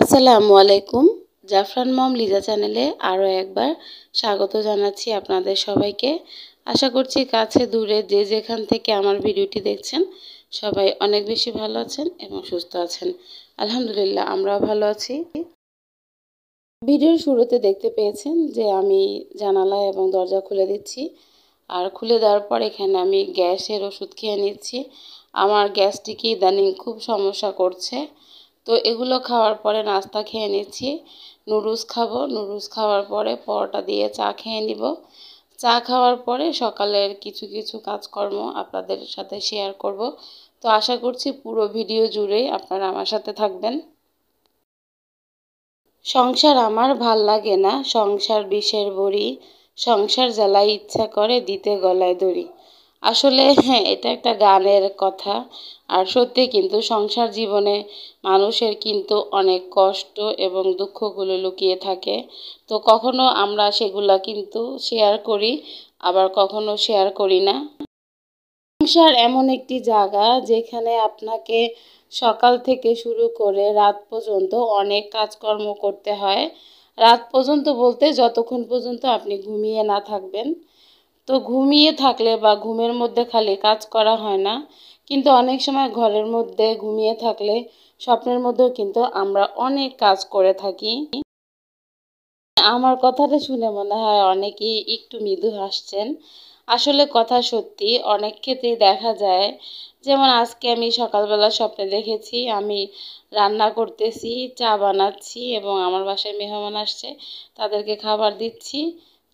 আসসালামু আলাইকুম জাফরান মম লিজা চ্যানেলে আরও একবার স্বাগত জানাচ্ছি আপনাদের সবাইকে আশা করছি কাছে দূরে যে যেখান থেকে আমার ভিডিওটি দেখছেন সবাই অনেক বেশি ভালো আছেন এবং সুস্থ আছেন আলহামদুলিল্লাহ আমরাও ভালো আছি ভিডিওর শুরুতে দেখতে পেয়েছেন যে আমি জানালা এবং দরজা খুলে দিচ্ছি আর খুলে দেওয়ার পর এখানে আমি গ্যাসের ওষুধ খেয়ে নিচ্ছি আমার গ্যাসটিকে ইদানিং খুব সমস্যা করছে তো এগুলো খাওয়ার পরে নাস্তা খেয়ে নিচ্ছি নুডলস খাবো নুডলস খাওয়ার পরে পরোটা দিয়ে চা খেয়ে নিব চা খাওয়ার পরে সকালের কিছু কিছু কাজকর্ম আপনাদের সাথে শেয়ার করব তো আশা করছি পুরো ভিডিও জুড়েই আপনারা আমার সাথে থাকবেন সংসার আমার ভাল লাগে না সংসার বিষের বড়ি সংসার জ্বালাই ইচ্ছা করে দিতে গলায় দড়ি আসলে হ্যাঁ এটা একটা গানের কথা আর সত্যি কিন্তু সংসার জীবনে মানুষের কিন্তু অনেক কষ্ট এবং দুঃখগুলো লুকিয়ে থাকে তো কখনো আমরা সেগুলা কিন্তু শেয়ার করি আবার কখনো শেয়ার করি না সংসার এমন একটি জায়গা যেখানে আপনাকে সকাল থেকে শুরু করে রাত পর্যন্ত অনেক কাজকর্ম করতে হয় রাত পর্যন্ত বলতে যতক্ষণ পর্যন্ত আপনি ঘুমিয়ে না থাকবেন তো ঘুমিয়ে থাকলে বা ঘুমের মধ্যে খালি কাজ করা হয় না কিন্তু অনেক সময় ঘরের মধ্যে ঘুমিয়ে থাকলে স্বপ্নের মধ্যেও কিন্তু আমরা অনেক কাজ করে থাকি আমার কথাটা শুনে মনে হয় অনেকেই একটু মৃদু হাসছেন আসলে কথা সত্যি অনেক ক্ষেত্রেই দেখা যায় যেমন আজকে আমি সকালবেলা স্বপ্নে দেখেছি আমি রান্না করতেছি চা বানাচ্ছি এবং আমার বাসায় মেহমান আসছে তাদেরকে খাবার দিচ্ছি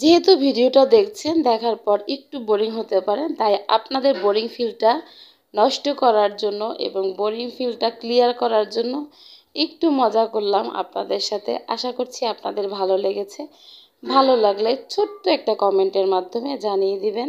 যেহেতু ভিডিওটা দেখছেন দেখার পর একটু বোরিং হতে পারেন তাই আপনাদের বোরিং ফিলটা নষ্ট করার জন্য এবং বোরিং ফিলটা ক্লিয়ার করার জন্য একটু মজা করলাম আপনাদের সাথে আশা করছি আপনাদের ভালো লেগেছে ভালো লাগলে ছোট্ট একটা কমেন্টের মাধ্যমে জানিয়ে দিবেন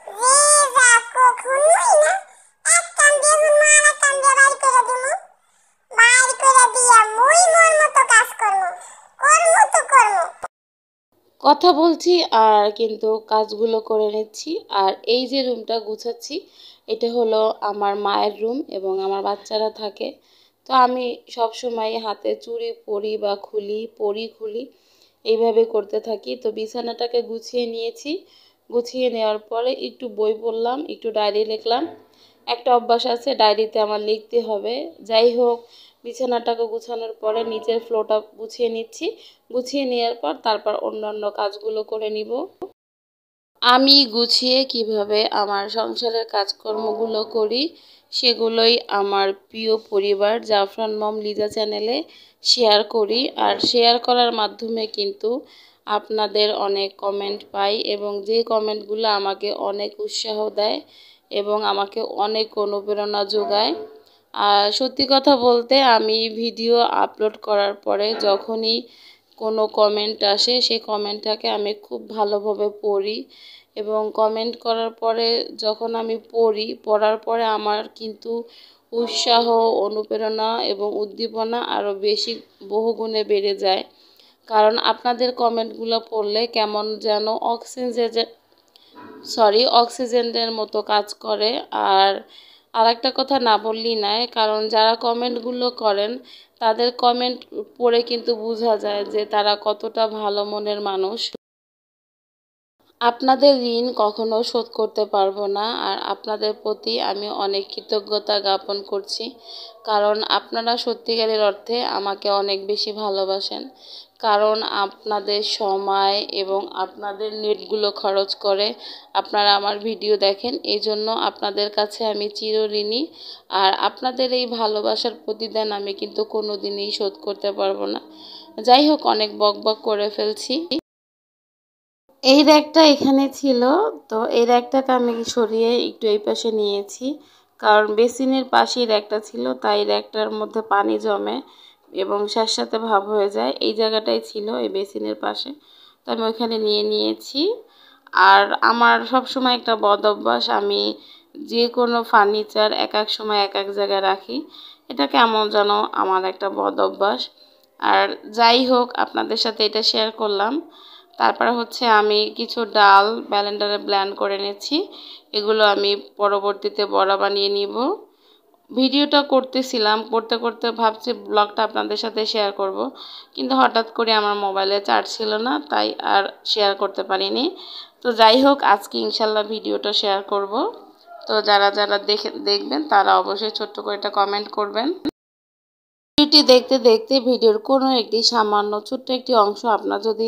কথা বলছি আর কিন্তু কাজগুলো করে নিচ্ছি আর এই যে রুমটা গুছাচ্ছি এটা হলো আমার মায়ের রুম এবং আমার বাচ্চারা থাকে তো আমি সব সময় হাতে চুরি পরি বা খুলি পরি খুলি এইভাবে করতে থাকি তো বিছানাটাকে গুছিয়ে নিয়েছি গুছিয়ে নেওয়ার পরে একটু বই পড়লাম একটু ডায়েরি লিখলাম একটা অভ্যাস আছে ডায়েরিতে আমার লিখতে হবে যাই হোক বিছানাটাকে গুছানোর পরে নিচের ফ্লোটা গুছিয়ে নিচ্ছি গুছিয়ে নেওয়ার পর তারপর অন্যান্য কাজগুলো করে নিব আমি গুছিয়ে কিভাবে আমার সংসারের কাজকর্মগুলো করি সেগুলোই আমার প্রিয় পরিবার জাফরান মম লিজা চ্যানেলে শেয়ার করি আর শেয়ার করার মাধ্যমে কিন্তু আপনাদের অনেক কমেন্ট পাই এবং যে কমেন্টগুলো আমাকে অনেক উৎসাহ দেয় এবং আমাকে অনেক অনুপ্রেরণা যোগায় আর সত্যি কথা বলতে আমি ভিডিও আপলোড করার পরে যখনই কোনো কমেন্ট আসে সেই কমেন্টটাকে আমি খুব ভালোভাবে পড়ি এবং কমেন্ট করার পরে যখন আমি পড়ি পড়ার পরে আমার কিন্তু উৎসাহ অনুপ্রেরণা এবং উদ্দীপনা আরও বেশি বহুগুণে বেড়ে যায় কারণ আপনাদের কমেন্টগুলো পড়লে কেমন যেন অক্সিজেন সরি অক্সিজেনের মতো কাজ করে আর আর একটা কথা না বললেই নয় কারণ যারা কমেন্টগুলো করেন তাদের কমেন্ট পড়ে কিন্তু বোঝা যায় যে তারা কতটা ভালো মনের মানুষ আপনাদের ঋণ কখনো শোধ করতে পারবো না আর আপনাদের প্রতি আমি অনেক কৃতজ্ঞতা জ্ঞাপন করছি কারণ আপনারা সত্যিকারের অর্থে আমাকে অনেক বেশি ভালোবাসেন কারণ আপনাদের সময় এবং আপনাদের নেটগুলো খরচ করে আপনারা আমার ভিডিও দেখেন এই জন্য আপনাদের কাছে আমি চিরঋণী আর আপনাদের এই ভালোবাসার প্রতিদান আমি কিন্তু কোনো দিনই শোধ করতে পারবো না যাই হোক অনেক বক বক করে ফেলছি এই র্যাকটা এখানে ছিল তো এই র্যাকটাকে আমি সরিয়ে একটু এই পাশে নিয়েছি কারণ বেসিনের পাশেই র্যাকটা ছিল তাই র্যাকটার মধ্যে পানি জমে এবং সাথে ভাব হয়ে যায় এই জায়গাটাই ছিল এই বেসিনের পাশে তো আমি ওইখানে নিয়ে নিয়েছি আর আমার সব সময় একটা বদ অভ্যাস আমি যে কোনো ফার্নিচার এক এক সময় এক এক জায়গায় রাখি এটা কেমন যেন আমার একটা বদ অভ্যাস আর যাই হোক আপনাদের সাথে এটা শেয়ার করলাম তারপরে হচ্ছে আমি কিছু ডাল ব্যালেন্ডারে ব্ল্যান্ড করে নিয়েছি এগুলো আমি পরবর্তীতে বড়া বানিয়ে নিব ভিডিওটা করতেছিলাম করতে করতে ভাবছি ব্লগটা আপনাদের সাথে শেয়ার করব। কিন্তু হঠাৎ করে আমার মোবাইলে চার্জ ছিল না তাই আর শেয়ার করতে পারিনি তো যাই হোক আজকে ইনশাল্লাহ ভিডিওটা শেয়ার করব। তো যারা যারা দেখে দেখবেন তারা অবশ্যই ছোট্ট করে এটা কমেন্ট করবেন ভিডিওটি দেখতে দেখতে ভিডিওর কোনো একটি সামান্য ছোট্ট একটি অংশ আপনার যদি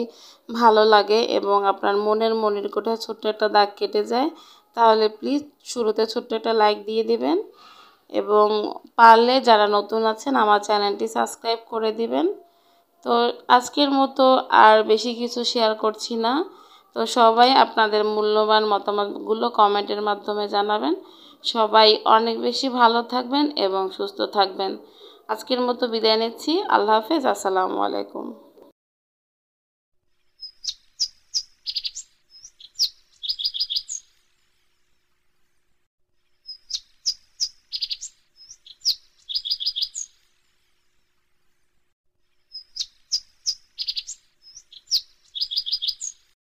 ভালো লাগে এবং আপনার মনের মনের কোঠায় ছোট্ট একটা দাগ কেটে যায় তাহলে প্লিজ শুরুতে ছোট্ট একটা লাইক দিয়ে দিবেন এবং পারলে যারা নতুন আছেন আমার চ্যানেলটি সাবস্ক্রাইব করে দিবেন তো আজকের মতো আর বেশি কিছু শেয়ার করছি না তো সবাই আপনাদের মূল্যবান মতামতগুলো কমেন্টের মাধ্যমে জানাবেন সবাই অনেক বেশি ভালো থাকবেন এবং সুস্থ থাকবেন আজকের মতো বিদায় নিচ্ছি আল্লাহ হাফেজ আসসালামু আলাইকুম